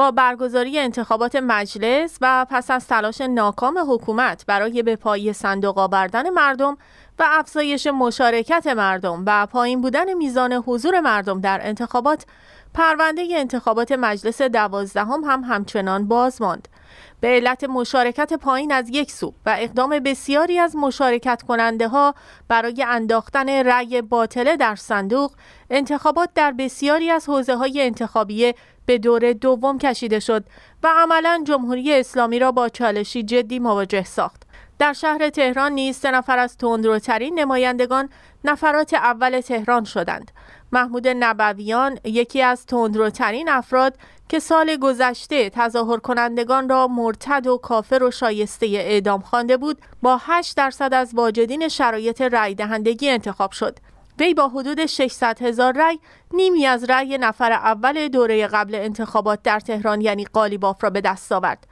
با برگزاری انتخابات مجلس و پس از تلاش ناکام حکومت برای به پای صندوق آوردن مردم و افزایش مشارکت مردم و پایین بودن میزان حضور مردم در انتخابات پرونده انتخابات مجلس دوازدهم هم همچنان باز ماند به علت مشارکت پایین از یک سو و اقدام بسیاری از مشارکت کننده ها برای انداختن رأی باطله در صندوق انتخابات در بسیاری از حوزه های انتخابیه به دور دوم کشیده شد و عملا جمهوری اسلامی را با چالشی جدی مواجه ساخت در شهر تهران نیز سه نفر از تندروترین نمایندگان نفرات اول تهران شدند. محمود نبویان یکی از تندروترین افراد که سال گذشته تظاهر کنندگان را مرتد و کافر و شایسته اعدام خوانده بود با 8 درصد از واجدین شرایط رای دهندگی انتخاب شد. وی با حدود 600 هزار رأی نیمی از رأی نفر اول دوره قبل انتخابات در تهران یعنی قالیباف را به دست آورد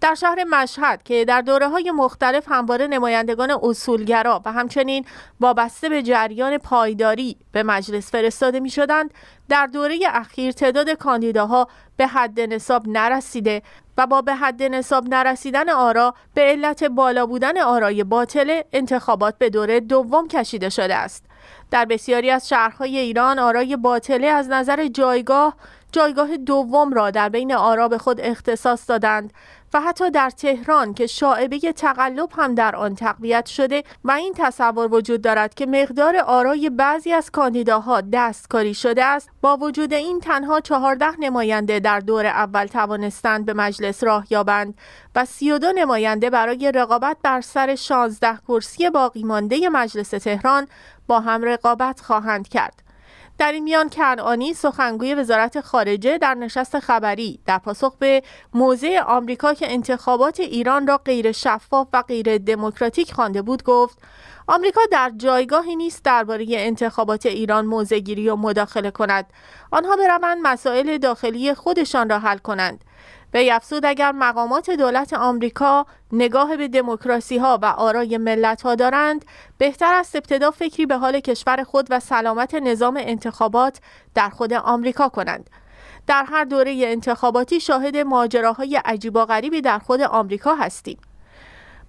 در شهر مشهد که در دوره های مختلف همواره نمایندگان اصولگرا و همچنین وابسته به جریان پایداری به مجلس فرستاده می شدند در دوره اخیر تعداد کاندیداها به حد نصاب نرسیده و با به حد نصاب نرسیدن آرا به علت بالا بودن آرای باطل انتخابات به دوره دوم کشیده شده است در بسیاری از شهرهای ایران آرای باطله از نظر جایگاه جایگاه دوم را در بین آرا خود اختصاص دادند و حتی در تهران که شاعبه تقلب هم در آن تقویت شده و این تصور وجود دارد که مقدار آرای بعضی از کاندیداها دستکاری شده است با وجود این تنها چهارده نماینده در دور اول توانستند به مجلس راه یابند و 32 نماینده برای رقابت بر سر 16 کرسی باقی مانده مجلس تهران با هم رقابت خواهند کرد در این میان کنعانی سخنگوی وزارت خارجه در نشست خبری در پاسخ به موضع آمریکا که انتخابات ایران را غیر شفاف و غیر دموکراتیک خوانده بود گفت آمریکا در جایگاهی نیست درباره انتخابات ایران گیری و مداخله کند آنها بروند مسائل داخلی خودشان را حل کنند افزود اگر مقامات دولت آمریکا نگاه به دموکراسی ها و آرای ملت ها دارند بهتر است ابتدا فکری به حال کشور خود و سلامت نظام انتخابات در خود آمریکا کنند در هر دوره انتخاباتی شاهد ماجراهای عجیب و غریبی در خود آمریکا هستیم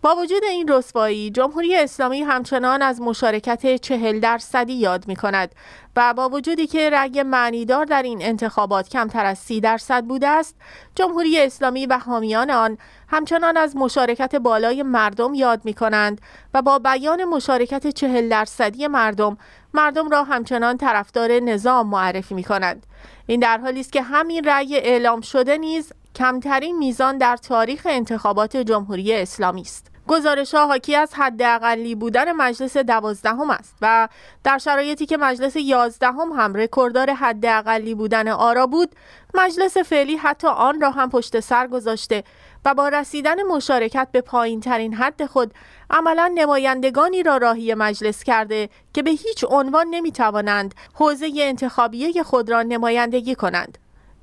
با وجود این رسوایی جمهوری اسلامی همچنان از مشارکت چهل درصدی یاد می کند و با وجودی که رأی معنیدار در این انتخابات کمتر از سی درصد بوده است جمهوری اسلامی و حامیان آن همچنان از مشارکت بالای مردم یاد می کنند و با بیان مشارکت چهل درصدی مردم مردم را همچنان طرفدار نظام معرفی می کنند. این در حالی است که همین رأی اعلام شده نیز کمترین میزان در تاریخ انتخابات جمهوری اسلامی است. گزارش ها حاکی از حداقلی بودن مجلس دوازدهم است و در شرایطی که مجلس یازدهم هم رکورددار حداقلی بودن آرا بود مجلس فعلی حتی آن را هم پشت سر گذاشته و با رسیدن مشارکت به پایین ترین حد خود عملا نمایندگانی را راهی مجلس کرده که به هیچ عنوان نمی توانند حوزه انتخابیه خود را نمایندگی کنند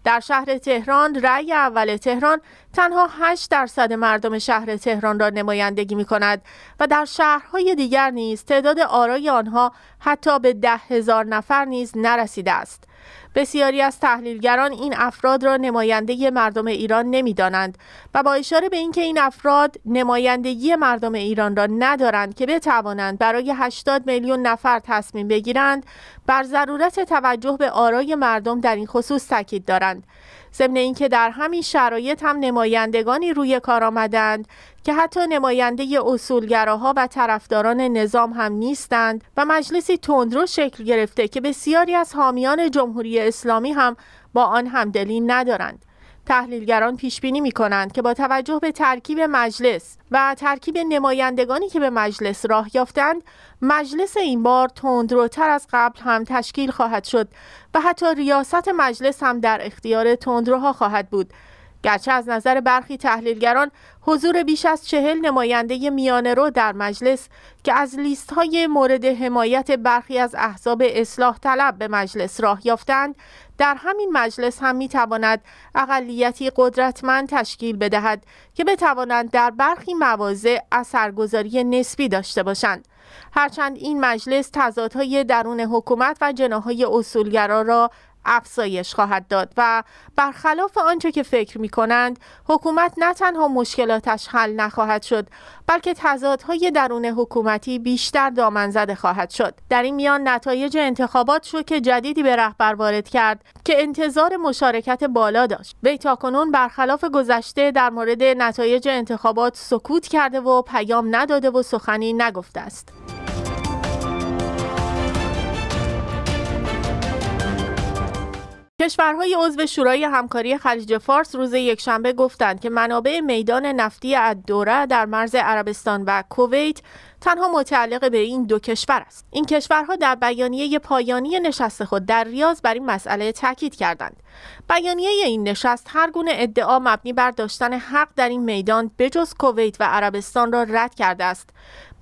در شهر تهران رأی اول تهران تنها 8 درصد مردم شهر تهران را نمایندگی می کند و در شهرهای دیگر نیز تعداد آرای آنها حتی به ده هزار نفر نیز نرسیده است. بسیاری از تحلیلگران این افراد را نماینده مردم ایران نمیدانند و با اشاره به اینکه این افراد نمایندگی مردم ایران را ندارند که بتوانند برای 80 میلیون نفر تصمیم بگیرند بر ضرورت توجه به آرای مردم در این خصوص تاکید دارند ضمن اینکه در همین شرایط هم نمایندگانی روی کار آمدند که حتی نماینده اصولگراها و طرفداران نظام هم نیستند و مجلسی تندرو شکل گرفته که بسیاری از حامیان جمهوری اسلامی هم با آن همدلی ندارند تحلیلگران پیش بینی می کنند که با توجه به ترکیب مجلس و ترکیب نمایندگانی که به مجلس راه یافتند مجلس این بار تندروتر از قبل هم تشکیل خواهد شد و حتی ریاست مجلس هم در اختیار تندروها خواهد بود گرچه از نظر برخی تحلیلگران حضور بیش از چهل نماینده میانه رو در مجلس که از لیست های مورد حمایت برخی از احزاب اصلاح طلب به مجلس راه یافتند در همین مجلس هم می تواند اقلیتی قدرتمند تشکیل بدهد که بتوانند در برخی مواضع اثرگذاری نسبی داشته باشند هرچند این مجلس تضادهای درون حکومت و جناهای اصولگرا را افزایش خواهد داد و برخلاف آنچه که فکر می کنند حکومت نه تنها مشکلاتش حل نخواهد شد بلکه تضادهای درون حکومتی بیشتر دامن زده خواهد شد در این میان نتایج انتخابات شو که جدیدی به رهبر وارد کرد که انتظار مشارکت بالا داشت وی تاکنون برخلاف گذشته در مورد نتایج انتخابات سکوت کرده و پیام نداده و سخنی نگفته است کشورهای عضو شورای همکاری خلیج فارس روز یکشنبه گفتند که منابع میدان نفتی ادوره در مرز عربستان و کویت تنها متعلق به این دو کشور است این کشورها در بیانیه پایانی نشست خود در ریاض بر این مسئله تاکید کردند بیانیه این نشست هر گونه ادعا مبنی بر داشتن حق در این میدان بجز کویت و عربستان را رد کرده است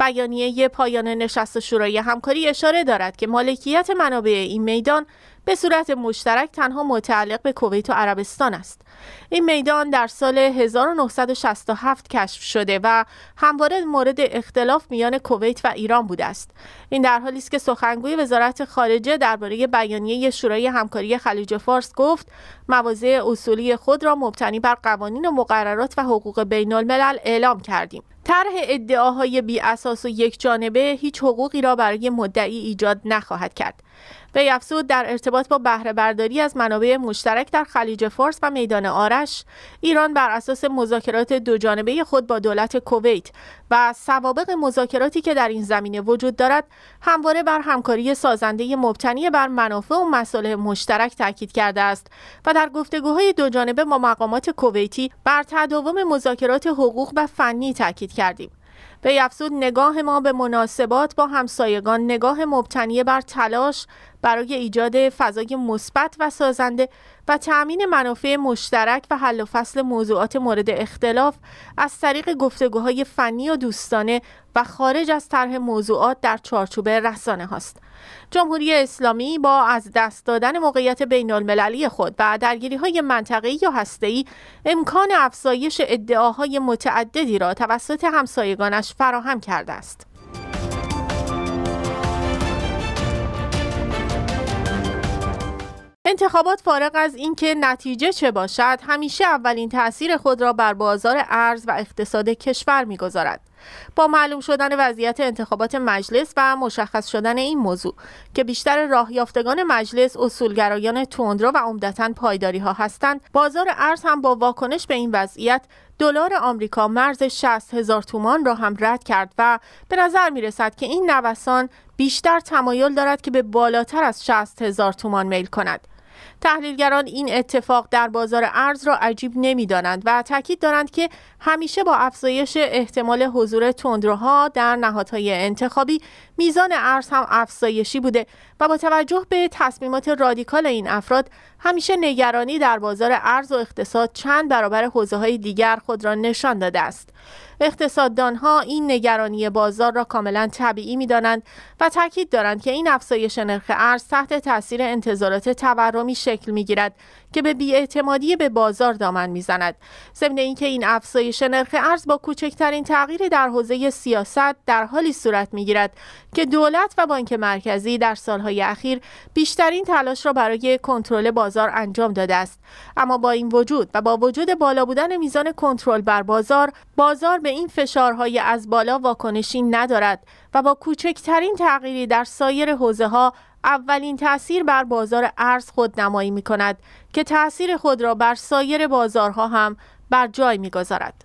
بیانیه پایان نشست شورای همکاری اشاره دارد که مالکیت منابع این میدان به صورت مشترک تنها متعلق به کویت و عربستان است این میدان در سال 1967 کشف شده و همواره مورد اختلاف میان کویت و ایران بوده است این در حالی است که سخنگوی وزارت خارجه درباره بیانیه شورای همکاری خلیج فارس گفت مواضع اصولی خود را مبتنی بر قوانین و مقررات و حقوق بین الملل اعلام کردیم طرح ادعاهای بی اساس و یک جانبه هیچ حقوقی را برای مدعی ایجاد نخواهد کرد وی افزود در ارتباط با بهره برداری از منابع مشترک در خلیج فارس و میدان آرش ایران بر اساس مذاکرات دوجانبه خود با دولت کویت و سوابق مذاکراتی که در این زمینه وجود دارد همواره بر همکاری سازنده مبتنی بر منافع و مصالح مشترک تاکید کرده است و در گفتگوهای دوجانبه با مقامات کویتی بر تداوم مذاکرات حقوق و فنی تاکید کردیم به افزود نگاه ما به مناسبات با همسایگان نگاه مبتنی بر تلاش برای ایجاد فضای مثبت و سازنده و تأمین منافع مشترک و حل و فصل موضوعات مورد اختلاف از طریق گفتگوهای فنی و دوستانه و خارج از طرح موضوعات در چارچوب رسانه هاست. جمهوری اسلامی با از دست دادن موقعیت بین المللی خود و درگیری های منطقه‌ای یا هسته‌ای امکان افزایش ادعاهای متعددی را توسط همسایگانش فراهم کرده است. انتخابات فارغ از اینکه نتیجه چه باشد همیشه اولین تاثیر خود را بر بازار ارز و اقتصاد کشور میگذارد با معلوم شدن وضعیت انتخابات مجلس و مشخص شدن این موضوع که بیشتر راهیافتگان مجلس اصولگرایان تندرو و عمدتا پایداری ها هستند بازار ارز هم با واکنش به این وضعیت دلار آمریکا مرز 60 هزار تومان را هم رد کرد و به نظر می رسد که این نوسان بیشتر تمایل دارد که به بالاتر از 60 هزار تومان میل کند تحلیلگران این اتفاق در بازار ارز را عجیب دانند و تاکید دارند که همیشه با افزایش احتمال حضور تندروها در نهادهای انتخابی میزان ارز هم افزایشی بوده و با توجه به تصمیمات رادیکال این افراد همیشه نگرانی در بازار ارز و اقتصاد چند برابر حوزه های دیگر خود را نشان داده است اقتصاددان ها این نگرانی بازار را کاملا طبیعی می دانند و تاکید دارند که این افزایش نرخ ارز تحت تاثیر انتظارات تورمی شکل می که به بیاعتمادی به بازار دامن میزند ضمن اینکه این افزایش نرخ ارز با کوچکترین تغییری در حوزه سیاست در حالی صورت میگیرد که دولت و بانک مرکزی در سالهای اخیر بیشترین تلاش را برای کنترل بازار انجام داده است اما با این وجود و با وجود بالا بودن میزان کنترل بر بازار بازار به این فشارهای از بالا واکنشی ندارد و با کوچکترین تغییری در سایر حوزه ها اولین تاثیر بر بازار ارز خود نمایی می کند که تاثیر خود را بر سایر بازارها هم بر جای می گذارد.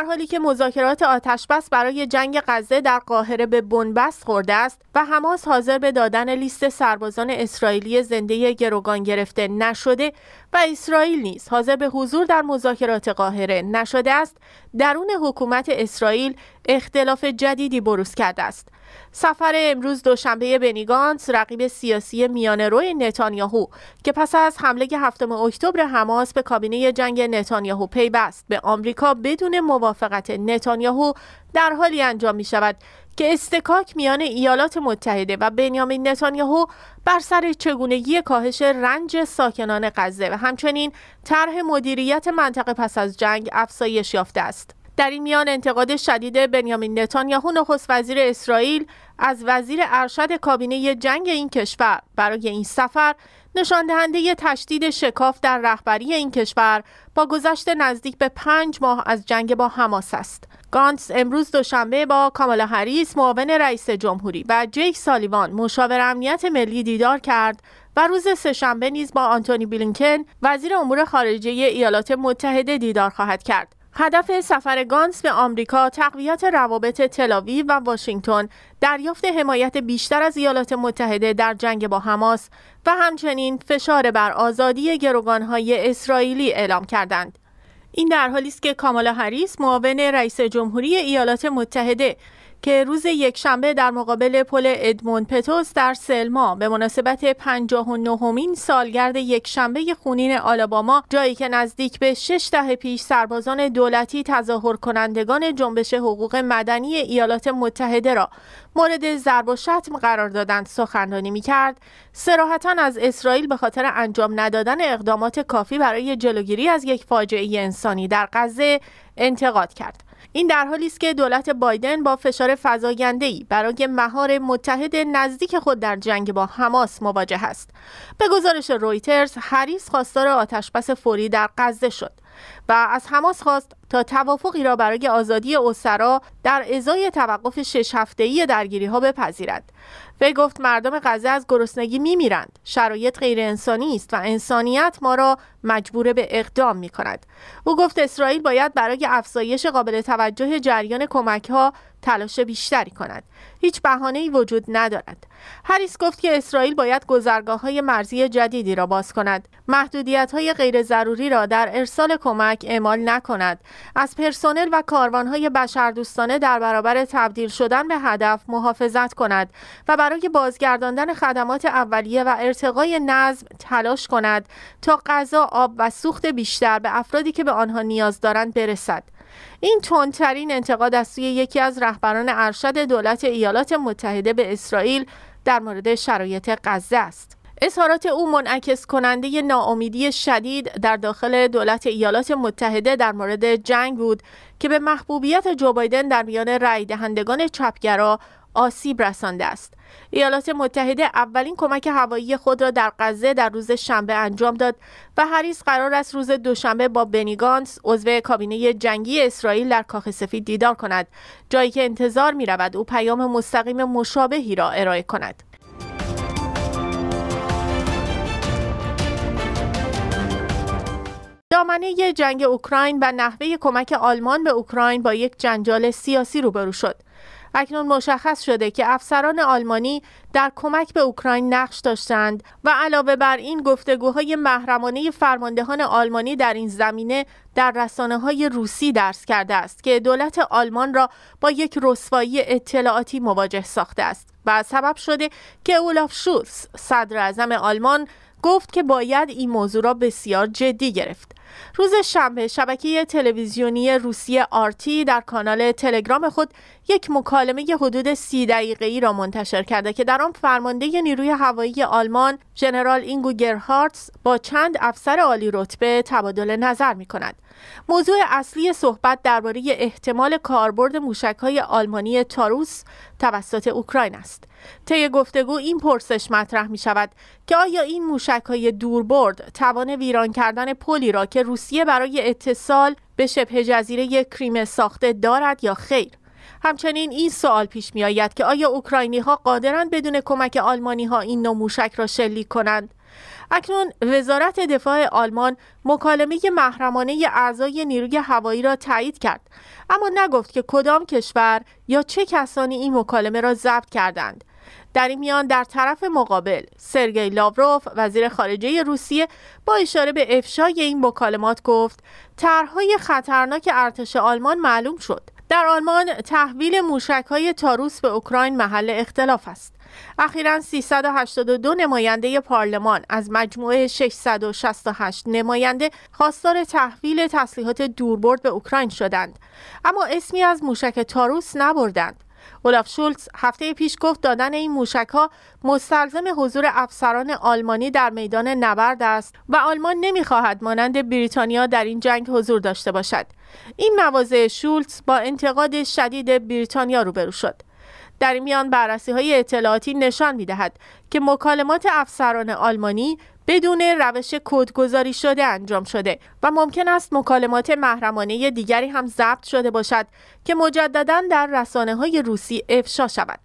در حالی که مذاکرات آتشبس برای جنگ غزه در قاهره به بنبست خورده است و حماس حاضر به دادن لیست سربازان اسرائیلی زنده گروگان گرفته نشده و اسرائیل نیز حاضر به حضور در مذاکرات قاهره نشده است درون حکومت اسرائیل اختلاف جدیدی بروز کرده است سفر امروز دوشنبه بنیگانس رقیب سیاسی میان روی نتانیاهو که پس از حمله هفتم اکتبر حماس به کابینه جنگ نتانیاهو پیوست به آمریکا بدون موافقت نتانیاهو در حالی انجام می شود که استکاک میان ایالات متحده و بنیامین نتانیاهو بر سر چگونگی کاهش رنج ساکنان غزه و همچنین طرح مدیریت منطقه پس از جنگ افزایش یافته است. در این میان انتقاد شدید بنیامین نتانیاهو نخست وزیر اسرائیل از وزیر ارشد کابینه جنگ این کشور برای این سفر نشان دهنده تشدید شکاف در رهبری این کشور با گذشت نزدیک به پنج ماه از جنگ با حماس است. گانتس امروز دوشنبه با کامالا هریس معاون رئیس جمهوری و جیک سالیوان مشاور امنیت ملی دیدار کرد و روز سهشنبه نیز با آنتونی بلینکن وزیر امور خارجه ایالات متحده دیدار خواهد کرد هدف سفر گانس به آمریکا تقویت روابط تلاوی و واشنگتن، دریافت حمایت بیشتر از ایالات متحده در جنگ با حماس و همچنین فشار بر آزادی گروگانهای اسرائیلی اعلام کردند. این در حالی است که کامالا هریس معاون رئیس جمهوری ایالات متحده که روز یکشنبه در مقابل پل ادمون پتوس در سلما به مناسبت 59 مین سالگرد یکشنبه خونین آلاباما جایی که نزدیک به 6 دهه پیش سربازان دولتی تظاهر کنندگان جنبش حقوق مدنی ایالات متحده را مورد ضرب و شتم قرار دادند سخنرانی می کرد سراحتا از اسرائیل به خاطر انجام ندادن اقدامات کافی برای جلوگیری از یک فاجعه انسانی در غزه انتقاد کرد این در حالی است که دولت بایدن با فشار فزاینده‌ای برای مهار متحد نزدیک خود در جنگ با حماس مواجه است. به گزارش رویترز، هریس خواستار آتشبس فوری در غزه شد و از حماس خواست تا توافقی را برای آزادی اسرا در ازای توقف شش هفته‌ای درگیری ها بپذیرد. وی گفت مردم غزه از گرسنگی میمیرند. شرایط غیر انسانی است و انسانیت ما را مجبور به اقدام می کند. او گفت اسرائیل باید برای افزایش قابل توجه جریان کمک ها تلاش بیشتری کند. هیچ بهانه وجود ندارد. هریس گفت که اسرائیل باید گذرگاه های مرزی جدیدی را باز کند. محدودیت های غیر ضروری را در ارسال کمک اعمال نکند. از پرسنل و کاروان های بشردوستانه در برابر تبدیل شدن به هدف محافظت کند و برای بازگرداندن خدمات اولیه و ارتقای نظم تلاش کند تا غذا آب و سوخت بیشتر به افرادی که به آنها نیاز دارند برسد این تندترین انتقاد از سوی یکی از رهبران ارشد دولت ایالات متحده به اسرائیل در مورد شرایط غزه است اظهارات او منعکس کننده ناامیدی شدید در داخل دولت ایالات متحده در مورد جنگ بود که به محبوبیت جو بایدن در میان رای دهندگان چپگرا آسیب رسانده است ایالات متحده اولین کمک هوایی خود را در غزه در روز شنبه انجام داد و هریس قرار است روز دوشنبه با بنیگانس عضو کابینه جنگی اسرائیل در کاخ سفید دیدار کند جایی که انتظار می رود او پیام مستقیم مشابهی را ارائه کند دامنه جنگ اوکراین و نحوه کمک آلمان به اوکراین با یک جنجال سیاسی روبرو شد. اکنون مشخص شده که افسران آلمانی در کمک به اوکراین نقش داشتند و علاوه بر این گفتگوهای محرمانه فرماندهان آلمانی در این زمینه در رسانه های روسی درس کرده است که دولت آلمان را با یک رسوایی اطلاعاتی مواجه ساخته است و سبب شده که اولاف شولز صدر آلمان گفت که باید این موضوع را بسیار جدی گرفت روز شنبه شبکه تلویزیونی روسیه آرتی در کانال تلگرام خود یک مکالمه حدود سی دقیقه ای را منتشر کرده که در آن فرمانده نیروی هوایی آلمان ژنرال اینگو گرهارتس با چند افسر عالی رتبه تبادل نظر می کند. موضوع اصلی صحبت درباره احتمال کاربرد موشکهای آلمانی تاروس توسط اوکراین است. طی گفتگو این پرسش مطرح می شود که آیا این موشکهای دوربرد توان ویران کردن پلی را که روسیه برای اتصال به شبه جزیره کریمه ساخته دارد یا خیر؟ همچنین این سوال پیش می آید که آیا اوکراینی ها قادرند بدون کمک آلمانی ها این نوع موشک را شلیک کنند اکنون وزارت دفاع آلمان مکالمه محرمانه اعضای نیروی هوایی را تایید کرد اما نگفت که کدام کشور یا چه کسانی این مکالمه را ضبط کردند در این میان در طرف مقابل سرگئی لاوروف وزیر خارجه روسیه با اشاره به افشای این مکالمات گفت طرحهای خطرناک ارتش آلمان معلوم شد در آلمان تحویل موشک های تاروس به اوکراین محل اختلاف است اخیرا 382 نماینده پارلمان از مجموعه 668 نماینده خواستار تحویل تسلیحات دوربرد به اوکراین شدند اما اسمی از موشک تاروس نبردند اولاف شولتز هفته پیش گفت دادن این موشک ها مستلزم حضور افسران آلمانی در میدان نبرد است و آلمان نمیخواهد مانند بریتانیا در این جنگ حضور داشته باشد این مواضع شولتز با انتقاد شدید بریتانیا روبرو شد در این میان بررسی های اطلاعاتی نشان میدهد که مکالمات افسران آلمانی بدون روش کدگذاری شده انجام شده و ممکن است مکالمات محرمانه دیگری هم ضبط شده باشد که مجددا در رسانه های روسی افشا شود.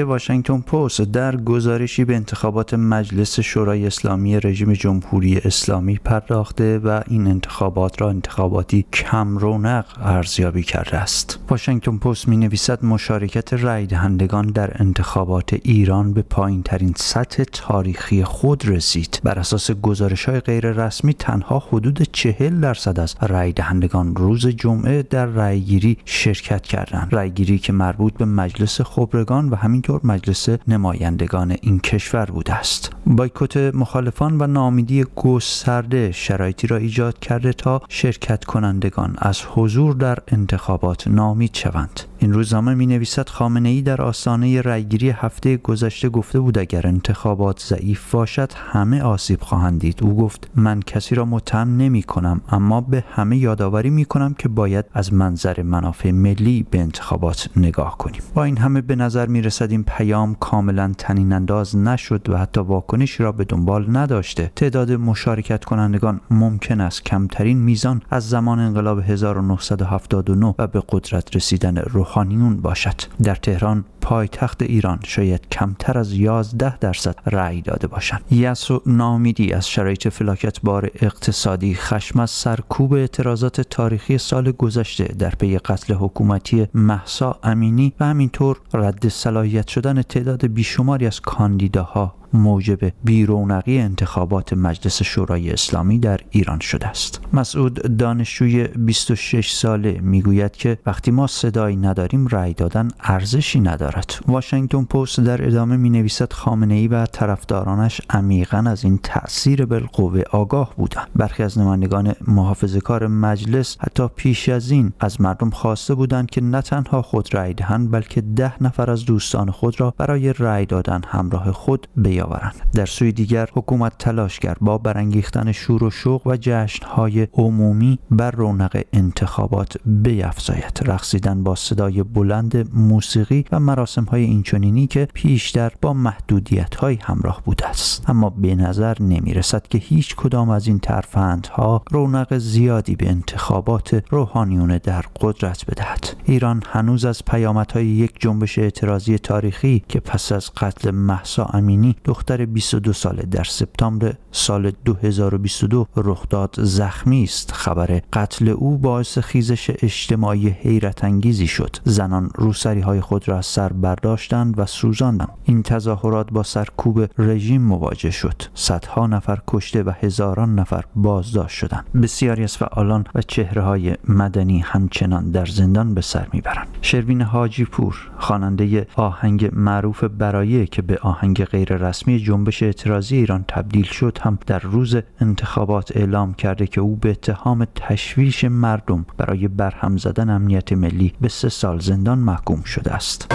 واشنگتن پست در گزارشی به انتخابات مجلس شورای اسلامی رژیم جمهوری اسلامی پرداخته و این انتخابات را انتخاباتی کم رونق ارزیابی کرده است. واشنگتن پست می نویسد مشارکت رای دهندگان در انتخابات ایران به پایین ترین سطح تاریخی خود رسید. بر اساس گزارش های غیر رسمی تنها حدود چهل درصد از رای دهندگان روز جمعه در رایگیری شرکت کردند. رایگیری که مربوط به مجلس خبرگان و همین همینطور مجلس نمایندگان این کشور بوده است بایکوت مخالفان و نامیدی گسترده شرایطی را ایجاد کرده تا شرکت کنندگان از حضور در انتخابات نامید شوند این روزنامه می نویسد خامنه ای در آسانه رایگیری هفته گذشته گفته بود اگر انتخابات ضعیف باشد همه آسیب خواهند دید او گفت من کسی را متهم نمی کنم اما به همه یادآوری می کنم که باید از منظر منافع ملی به انتخابات نگاه کنیم با این همه به نظر می رسد این پیام کاملا تنین انداز نشد و حتی واکنشی را به دنبال نداشته تعداد مشارکت کنندگان ممکن است کمترین میزان از زمان انقلاب 1979 و به قدرت رسیدن روح روحانیون باشد در تهران پایتخت ایران شاید کمتر از 11 درصد رأی داده باشند یس و نامیدی از شرایط بار اقتصادی خشم از سرکوب اعتراضات تاریخی سال گذشته در پی قتل حکومتی محسا امینی و همینطور رد صلاحیت شدن تعداد بیشماری از کاندیداها موجب بیرونقی انتخابات مجلس شورای اسلامی در ایران شده است مسعود دانشجوی 26 ساله میگوید که وقتی ما صدایی نداریم رأی دادن ارزشی ندارد واشنگتن پست در ادامه می نویسد خامنه ای و طرفدارانش عمیقا از این تاثیر بالقوه آگاه بودند برخی از نمایندگان محافظه کار مجلس حتی پیش از این از مردم خواسته بودند که نه تنها خود رأی دهند بلکه ده نفر از دوستان خود را برای رأی دادن همراه خود به در سوی دیگر حکومت تلاش کرد با برانگیختن شور و شوق و جشنهای عمومی بر رونق انتخابات بیفزاید رقصیدن با صدای بلند موسیقی و مراسم های اینچنینی که پیشتر با محدودیت های همراه بوده است اما به نظر نمی رسد که هیچ کدام از این ترفندها رونق زیادی به انتخابات روحانیون در قدرت بدهد ایران هنوز از پیامدهای یک جنبش اعتراضی تاریخی که پس از قتل محسا امینی دختر 22 ساله در سپتامبر سال 2022 رخداد زخمی است خبر قتل او باعث خیزش اجتماعی حیرت انگیزی شد زنان روسری های خود را از سر برداشتند و سوزاندند این تظاهرات با سرکوب رژیم مواجه شد صدها نفر کشته و هزاران نفر بازداشت شدند بسیاری از فعالان و چهره های مدنی همچنان در زندان به سر میبرند شروین حاجی پور خواننده آهنگ معروف برای که به آهنگ غیر رسمی جنبش اعتراضی ایران تبدیل شد هم در روز انتخابات اعلام کرده که او به اتهام تشویش مردم برای برهم زدن امنیت ملی به سه سال زندان محکوم شده است.